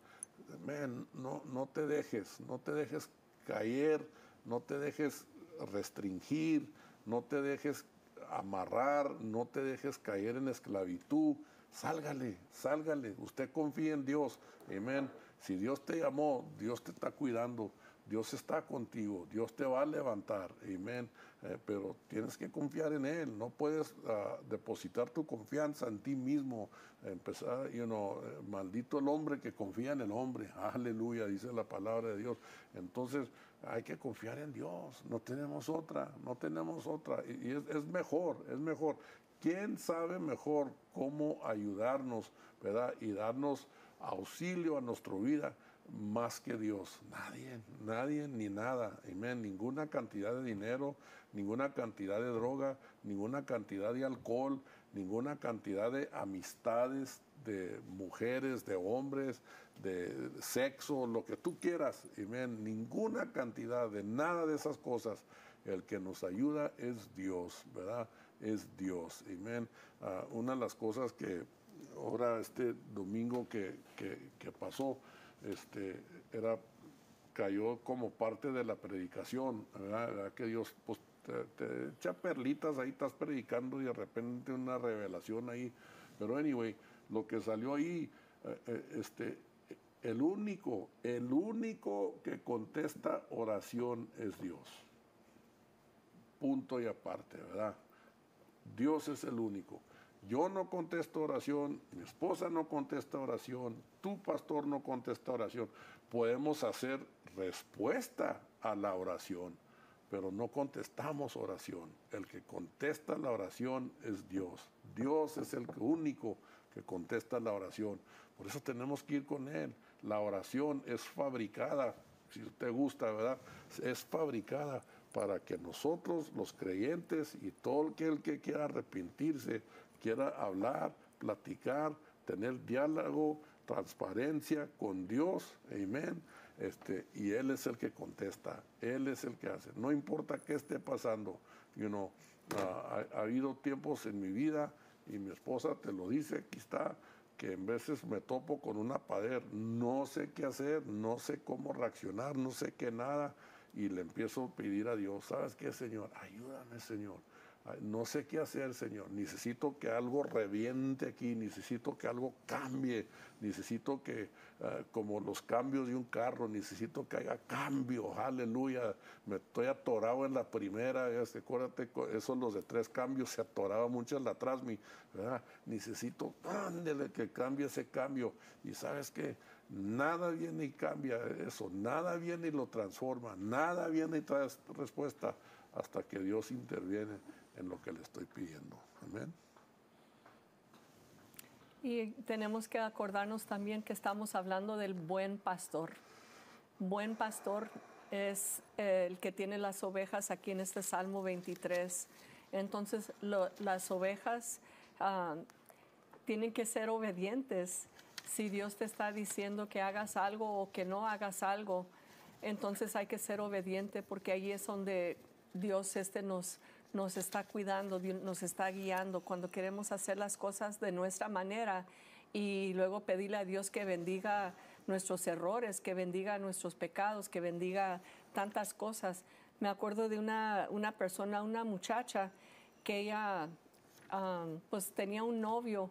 no, no te dejes, no te dejes caer, no te dejes restringir, no te dejes amarrar, no te dejes caer en esclavitud. Sálgale, sálgale. Usted confía en Dios. Amén. Si Dios te llamó, Dios te está cuidando. Dios está contigo, Dios te va a levantar, amén. Eh, pero tienes que confiar en Él, no puedes ah, depositar tu confianza en ti mismo. Empezar, you know, eh, maldito el hombre que confía en el hombre, <laughs> aleluya, dice la palabra de Dios. Entonces hay que confiar en Dios, no tenemos otra, no tenemos otra. Y, es, mejor, es mejor ¿Quién sabe mejor cómo ayudarnos, verdad? Y darnos auxilio a nuestra vida más que Dios. Nadie, nadie ni nada. Amén. Ninguna cantidad de dinero, ninguna cantidad de droga, ninguna cantidad de alcohol, ninguna cantidad de amistades, de mujeres, de hombres, de sexo, lo que tú quieras. Amén. Ninguna cantidad de nada de esas cosas. El que nos ayuda es Dios, ¿verdad? es Dios. Amén. Ah, una de las cosas que ahora este domingo que, pasó, este, era, cayó como parte de la predicación, ¿verdad? Que Dios pues, te, echa perlitas ahí, estás predicando y de repente una revelación ahí. Pero anyway, lo que salió ahí, eh, eh, este, el único, el único que contesta oración es Dios. Punto y aparte, ¿verdad? Dios es el único. Yo no contesto oración, mi esposa no contesta oración, tu pastor no contesta oración. Podemos hacer respuesta a la oración, pero no contestamos oración. El que contesta la oración es Dios. Dios es el único que contesta la oración. Por eso tenemos que ir con Él. La oración es fabricada, si te gusta, ¿verdad? Es fabricada para que nosotros, los creyentes y todo el que quiera arrepentirse, quiera hablar, platicar, tener diálogo, transparencia con Dios, amén, este, y Él es el que contesta, Él es el que hace, no importa qué esté pasando, you know, ah, ha, ha, habido tiempos en mi vida, y mi esposa te lo dice, aquí está, que en veces me topo con una pader, no sé qué hacer, no sé cómo reaccionar, no sé qué nada, y le empiezo a pedir a Dios, ¿sabes qué, Señor? Ayúdame, Señor. No sé qué hacer, Señor. Necesito que algo reviente aquí, necesito que algo cambie, necesito que, ah, como los cambios de un carro, necesito que haya cambio. Aleluya. Me estoy atorado en la primera. acuérdate, esos los de tres cambios se atoraba mucho en la transmi. Necesito, ándele, que cambie ese cambio. Y sabes qué? Nada viene y cambia eso, nada viene y lo transforma, nada viene y trae respuesta hasta que Dios interviene en lo que le estoy pidiendo. Amén. Y tenemos que acordarnos también que estamos hablando del buen pastor. Buen pastor es eh, el que tiene las ovejas aquí en este Salmo 23. Entonces las ovejas ah, tienen que ser obedientes si Dios te está diciendo que hagas algo o que no hagas algo, entonces hay que ser obediente porque ahí es donde Dios este nos, nos está cuidando, nos está guiando cuando queremos hacer las cosas de nuestra manera y luego pedirle a Dios que bendiga nuestros errores, que bendiga nuestros pecados, que bendiga tantas cosas. Me acuerdo de una, persona, una muchacha, que ella ah, pues tenía un novio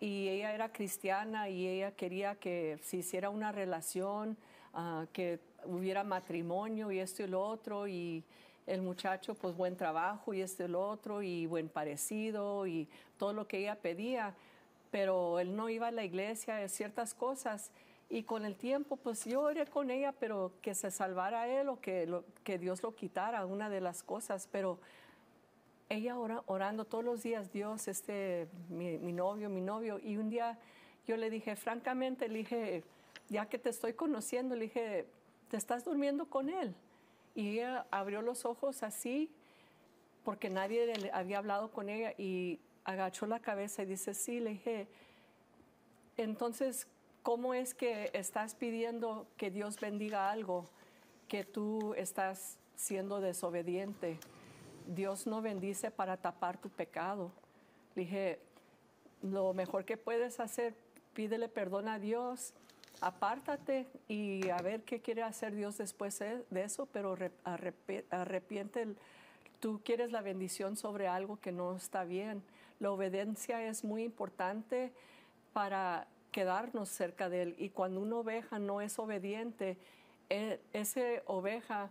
y ella era cristiana y ella quería que se hiciera una relación, ah, que hubiera matrimonio y esto y lo otro y el muchacho pues buen trabajo y esto y lo otro y buen parecido y todo lo que ella pedía, pero él no iba a la iglesia, eh, ciertas cosas y con el tiempo pues yo oré con ella, pero que se salvara él o que, que Dios lo quitara, una de las cosas, pero ella ora, orando todos los días, Dios, este, mi, novio, mi novio. Y un día yo le dije, francamente, le dije, ya que te estoy conociendo, le dije, te estás durmiendo con él. Y ella abrió los ojos así, porque nadie le había hablado con ella, y agachó la cabeza y dice, sí, le dije, entonces, ¿cómo es que estás pidiendo que Dios bendiga algo que tú estás siendo desobediente? Dios no bendice para tapar tu pecado. Le dije, lo mejor que puedes hacer, pídele perdón a Dios, apártate y a ver qué quiere hacer Dios después eh, de eso, pero arrepiente tú quieres la bendición sobre algo que no está bien. La obediencia es muy importante para quedarnos cerca de Él. Y cuando una oveja no es obediente, e, esa oveja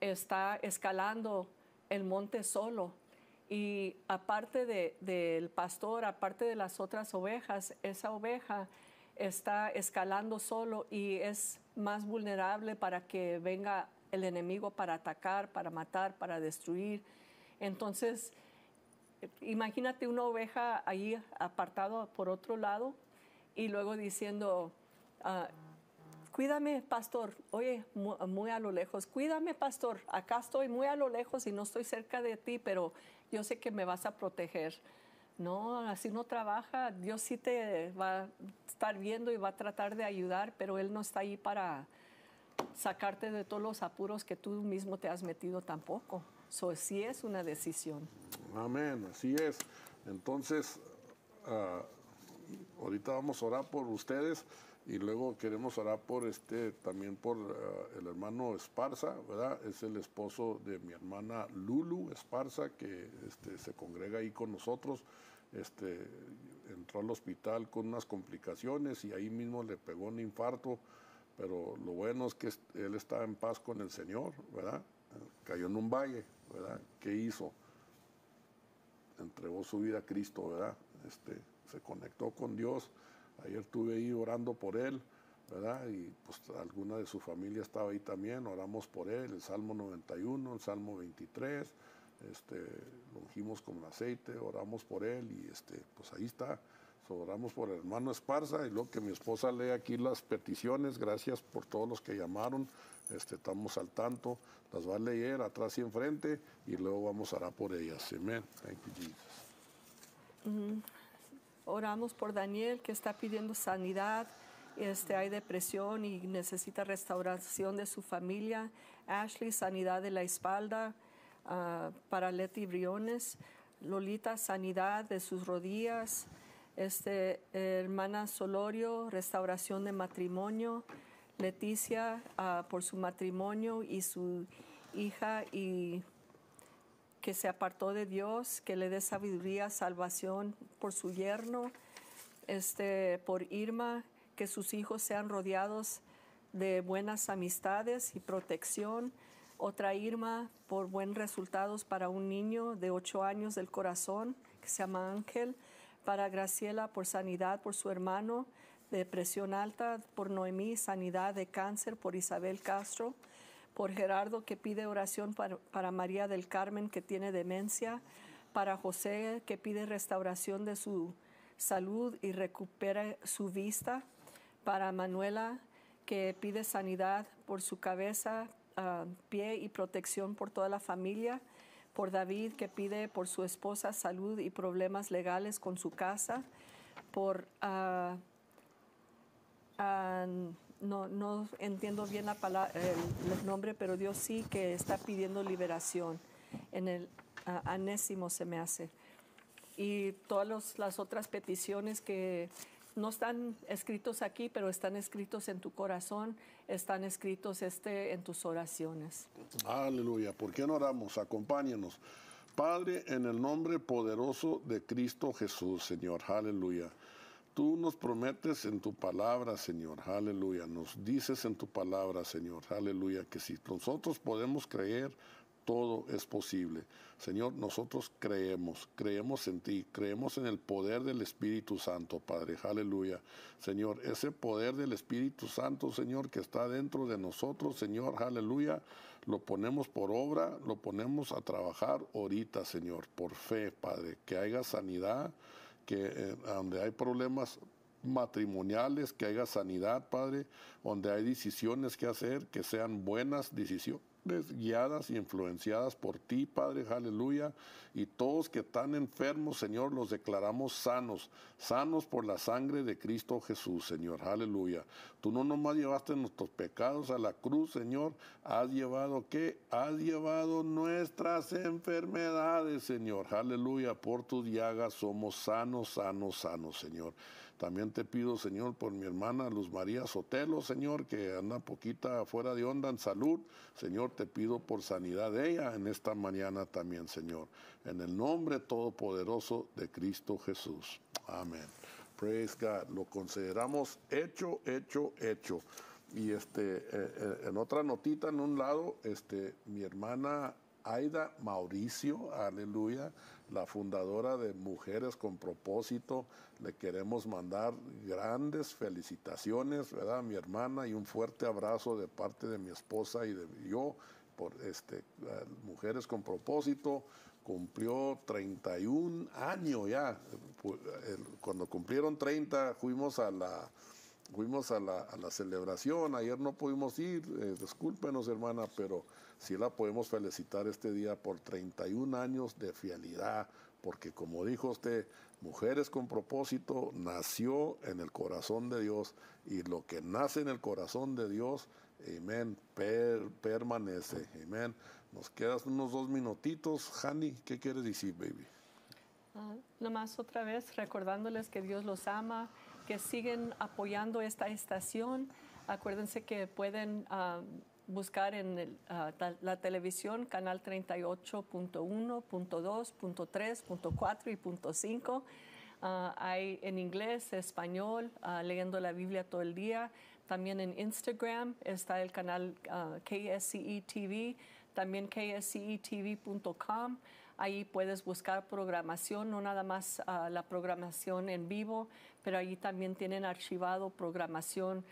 está escalando el monte solo. Y aparte del pastor, aparte de las otras ovejas, esa oveja está escalando solo y es más vulnerable para que venga el enemigo para atacar, para matar, para destruir. Entonces, imagínate una oveja ahí apartada por otro lado y luego diciendo, ah, cuídame, pastor. Oye, muy, a lo lejos, cuídame, pastor. Acá estoy muy a lo lejos y no estoy cerca de ti, pero yo sé que me vas a proteger. No, así no trabaja. Dios sí te va a estar viendo y va a tratar de ayudar, pero Él no está ahí para sacarte de todos los apuros que tú mismo te has metido tampoco. Eso sí es una decisión. Amén, así es. Entonces, ah, ahorita vamos a orar por ustedes y luego queremos orar por este también por eh, el hermano Esparza, ¿verdad? Es el esposo de mi hermana Lulu Esparza que este, se congrega ahí con nosotros. Este entró al hospital con unas complicaciones y ahí mismo le pegó un infarto, pero lo bueno es que él está en paz con el Señor, ¿verdad? Cayó en un valle, ¿verdad? ¿Qué hizo? Entregó su vida a Cristo, ¿verdad? Este, se conectó con Dios Ayer estuve ahí orando por él, ¿verdad? Y pues alguna de su familia estaba ahí también, oramos por él, el Salmo 91, el Salmo 23, este, lo ungimos con aceite, oramos por él y este, pues ahí está. oramos por el hermano Esparza y luego que mi esposa lee aquí las peticiones, gracias por todos los que llamaron, este, estamos al tanto, las va a leer atrás y enfrente y luego vamos a orar por ellas. Amén. Thank you, Jesus. Oramos por Daniel que está pidiendo sanidad. Este, hay depresión y necesita restauración de su familia. Ashley, sanidad de la espalda. Ah, para Leti Briones. Lolita, sanidad de sus rodillas. Este, hermana Solorio, restauración de matrimonio. Leticia, ah, por su matrimonio y su hija y que se apartó de Dios, que le dé sabiduría, salvación por su yerno, este, por Irma, que sus hijos sean rodeados de buenas amistades y protección. Otra Irma por buen resultados para un niño de ocho años del corazón, que se llama Ángel. Para Graciela por sanidad por su hermano de presión alta, por Noemí, sanidad de cáncer por Isabel Castro por Gerardo que pide oración para, María del Carmen que tiene demencia, para José que pide restauración de su salud y recupera su vista, para Manuela que pide sanidad por su cabeza, ah, pie y protección por toda la familia, por David que pide por su esposa salud y problemas legales con su casa, por ah, no, entiendo bien la el, nombre, pero Dios sí que está pidiendo liberación. En el anésimo se me hace. Y todas las otras peticiones que no están escritos aquí, pero están escritos en tu corazón, están escritos este, en tus oraciones. Aleluya. ¿Por qué no oramos? Acompáñenos. Padre, en el nombre poderoso de Cristo Jesús, Señor. Aleluya. Tú nos prometes en tu palabra, Señor, aleluya. Nos dices en tu palabra, Señor, aleluya, que si nosotros podemos creer, todo es posible. Señor, nosotros creemos, creemos en ti, creemos en el poder del Espíritu Santo, Padre, aleluya. Señor, ese poder del Espíritu Santo, Señor, que está dentro de nosotros, Señor, aleluya, lo ponemos por obra, lo ponemos a trabajar ahorita, Señor, por fe, Padre, que haya sanidad que eh, donde hay problemas matrimoniales, que haya sanidad, Padre, donde hay decisiones que hacer, que sean buenas decisiones guiadas y influenciadas por ti, Padre, aleluya. Y todos que están enfermos, Señor, los declaramos sanos, sanos por la sangre de Cristo Jesús, Señor, aleluya. Tú no nomás llevaste nuestros pecados a la cruz, Señor, has llevado qué? Has llevado nuestras enfermedades, Señor, aleluya. Por tu diaga somos sanos, sanos, sanos, Señor. También te pido, Señor, por mi hermana Luz María Sotelo, Señor, que anda poquita fuera de onda en salud. Señor, te pido por sanidad de ella en esta mañana también, Señor. En el nombre todopoderoso de Cristo Jesús. Amén. Praise God. Lo consideramos hecho, hecho, hecho. Y este, eh, eh, en otra notita, en un lado, este, mi hermana Aida Mauricio, aleluya, la fundadora de Mujeres con Propósito. Le queremos mandar grandes felicitaciones, ¿verdad? A mi hermana y un fuerte abrazo de parte de mi esposa y de yo por este, Mujeres con Propósito. Cumplió 31 años ya. Cuando cumplieron 30 fuimos a la fuimos a la, celebración, ayer no pudimos ir, eh, discúlpenos hermana, pero sí la podemos felicitar este día por 31 años de fidelidad, porque como dijo usted, Mujeres con propósito nació en el corazón de Dios y lo que nace en el corazón de Dios, amén, permanece, amén. Nos quedas unos dos minutitos, Hani, ¿qué quieres decir, baby? Ah, nomás otra vez recordándoles que Dios los ama, que siguen apoyando esta estación. Acuérdense que pueden... Ah, buscar en ah, la televisión canal 38.1, .2, .3, y .5. Ah, hay en inglés, español, ah, leyendo la Biblia todo el día. También en Instagram está el canal uh, KSCE TV, también kscetv.com. Ahí puedes buscar programación, no nada más la programación en vivo, pero allí también tienen archivado programación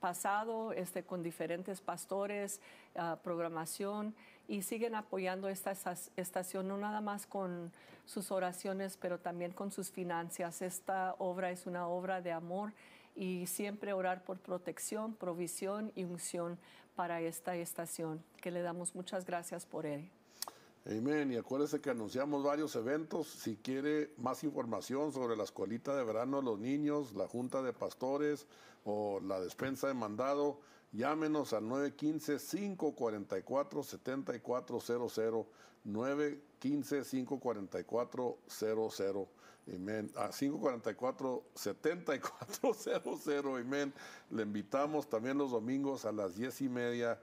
pasado este, con diferentes pastores, ah, programación y siguen apoyando esta estación, no nada más con sus oraciones, pero también con sus finanzas. Esta obra es una obra de amor y siempre orar por protección, provisión y unción para esta estación, que le damos muchas gracias por él. Amén. Y acuérdese que anunciamos varios eventos. Si quiere más información sobre la escuelita de verano de los niños, la junta de pastores o la despensa de mandado, llámenos al 915-544-7400. 915-544-00. Amén. A 544-7400. Amén. Le invitamos también los domingos a las 10 y media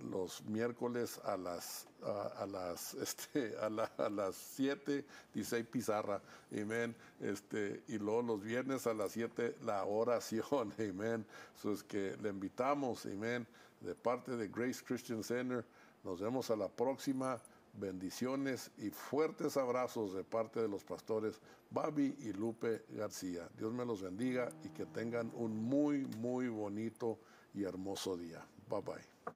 los miércoles a las a las <laughs> este a, las 7 16 pizarra amén este y luego los viernes a las 7 la oración <laughs> amén eso es que le invitamos amén de parte de Grace Christian Center nos vemos a la próxima bendiciones y fuertes abrazos de parte de los pastores Babi y Lupe García. Dios me los bendiga y que tengan un muy, muy bonito y hermoso día. Bye bye.